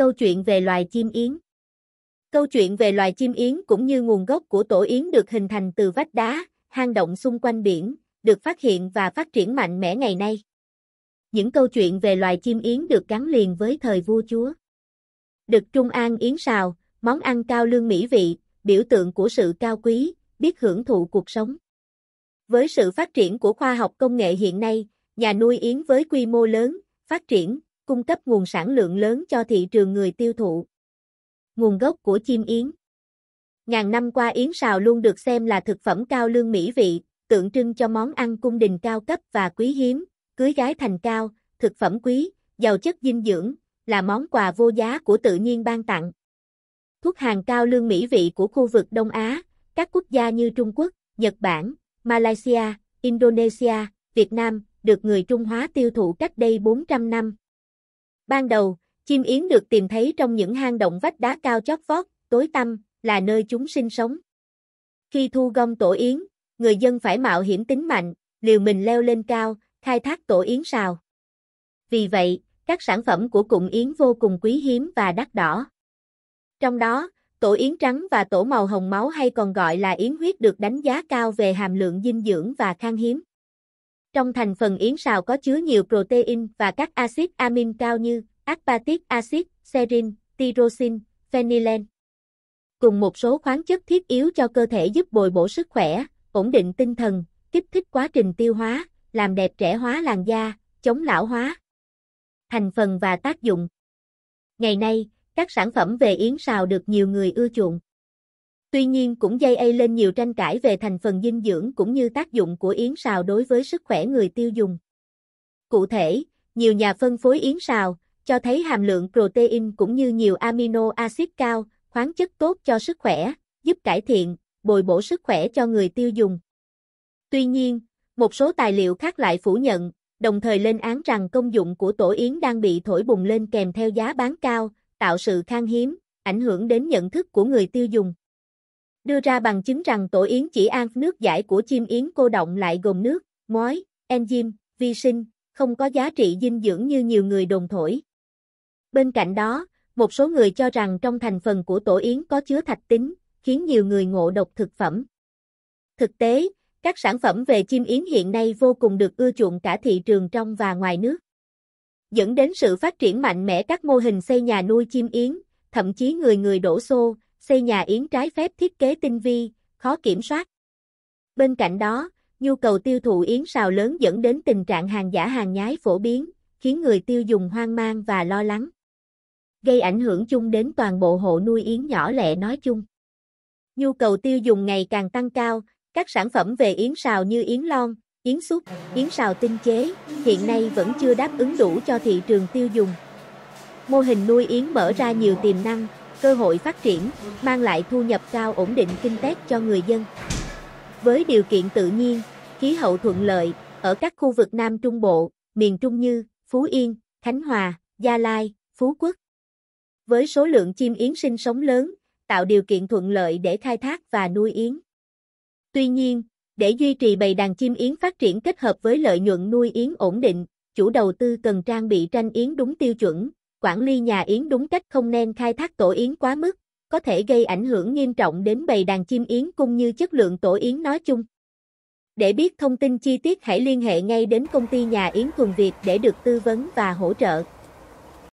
Câu chuyện về loài chim yến Câu chuyện về loài chim yến cũng như nguồn gốc của tổ yến được hình thành từ vách đá, hang động xung quanh biển, được phát hiện và phát triển mạnh mẽ ngày nay. Những câu chuyện về loài chim yến được gắn liền với thời vua chúa. được Trung An yến xào, món ăn cao lương mỹ vị, biểu tượng của sự cao quý, biết hưởng thụ cuộc sống. Với sự phát triển của khoa học công nghệ hiện nay, nhà nuôi yến với quy mô lớn, phát triển, cung cấp nguồn sản lượng lớn cho thị trường người tiêu thụ. Nguồn gốc của chim yến Ngàn năm qua yến xào luôn được xem là thực phẩm cao lương mỹ vị, tượng trưng cho món ăn cung đình cao cấp và quý hiếm, cưới gái thành cao, thực phẩm quý, giàu chất dinh dưỡng, là món quà vô giá của tự nhiên ban tặng. Thuốc hàng cao lương mỹ vị của khu vực Đông Á, các quốc gia như Trung Quốc, Nhật Bản, Malaysia, Indonesia, Việt Nam, được người Trung Hóa tiêu thụ cách đây 400 năm. Ban đầu, chim yến được tìm thấy trong những hang động vách đá cao chót vót, tối tăm, là nơi chúng sinh sống. Khi thu gom tổ yến, người dân phải mạo hiểm tính mạnh, liều mình leo lên cao, khai thác tổ yến sào. Vì vậy, các sản phẩm của cụm yến vô cùng quý hiếm và đắt đỏ. Trong đó, tổ yến trắng và tổ màu hồng máu hay còn gọi là yến huyết được đánh giá cao về hàm lượng dinh dưỡng và khan hiếm. Trong thành phần yến xào có chứa nhiều protein và các axit amin cao như aspartic acid, serin, tyrosine, phenylen. Cùng một số khoáng chất thiết yếu cho cơ thể giúp bồi bổ sức khỏe, ổn định tinh thần, kích thích quá trình tiêu hóa, làm đẹp trẻ hóa làn da, chống lão hóa. Thành phần và tác dụng Ngày nay, các sản phẩm về yến xào được nhiều người ưa chuộng. Tuy nhiên cũng dây ây lên nhiều tranh cãi về thành phần dinh dưỡng cũng như tác dụng của yến sào đối với sức khỏe người tiêu dùng. Cụ thể, nhiều nhà phân phối yến sào cho thấy hàm lượng protein cũng như nhiều amino axit cao, khoáng chất tốt cho sức khỏe, giúp cải thiện, bồi bổ sức khỏe cho người tiêu dùng. Tuy nhiên, một số tài liệu khác lại phủ nhận, đồng thời lên án rằng công dụng của tổ yến đang bị thổi bùng lên kèm theo giá bán cao, tạo sự khan hiếm, ảnh hưởng đến nhận thức của người tiêu dùng đưa ra bằng chứng rằng tổ yến chỉ an nước giải của chim yến cô động lại gồm nước, mối, enzyme, vi sinh, không có giá trị dinh dưỡng như nhiều người đồn thổi. Bên cạnh đó, một số người cho rằng trong thành phần của tổ yến có chứa thạch tính, khiến nhiều người ngộ độc thực phẩm. Thực tế, các sản phẩm về chim yến hiện nay vô cùng được ưa chuộng cả thị trường trong và ngoài nước. Dẫn đến sự phát triển mạnh mẽ các mô hình xây nhà nuôi chim yến, thậm chí người người đổ xô, xây nhà yến trái phép thiết kế tinh vi, khó kiểm soát. Bên cạnh đó, nhu cầu tiêu thụ yến xào lớn dẫn đến tình trạng hàng giả hàng nhái phổ biến, khiến người tiêu dùng hoang mang và lo lắng. Gây ảnh hưởng chung đến toàn bộ hộ nuôi yến nhỏ lẻ nói chung. Nhu cầu tiêu dùng ngày càng tăng cao, các sản phẩm về yến xào như yến lon, yến súp, yến xào tinh chế hiện nay vẫn chưa đáp ứng đủ cho thị trường tiêu dùng. Mô hình nuôi yến mở ra nhiều tiềm năng, cơ hội phát triển, mang lại thu nhập cao ổn định kinh tế cho người dân. Với điều kiện tự nhiên, khí hậu thuận lợi, ở các khu vực Nam Trung Bộ, miền Trung như Phú Yên, Khánh Hòa, Gia Lai, Phú Quốc. Với số lượng chim yến sinh sống lớn, tạo điều kiện thuận lợi để khai thác và nuôi yến. Tuy nhiên, để duy trì bầy đàn chim yến phát triển kết hợp với lợi nhuận nuôi yến ổn định, chủ đầu tư cần trang bị tranh yến đúng tiêu chuẩn, quản lý nhà yến đúng cách không nên khai thác tổ yến quá mức, có thể gây ảnh hưởng nghiêm trọng đến bầy đàn chim yến cũng như chất lượng tổ yến nói chung. Để biết thông tin chi tiết hãy liên hệ ngay đến công ty nhà yến thuần Việt để được tư vấn và hỗ trợ.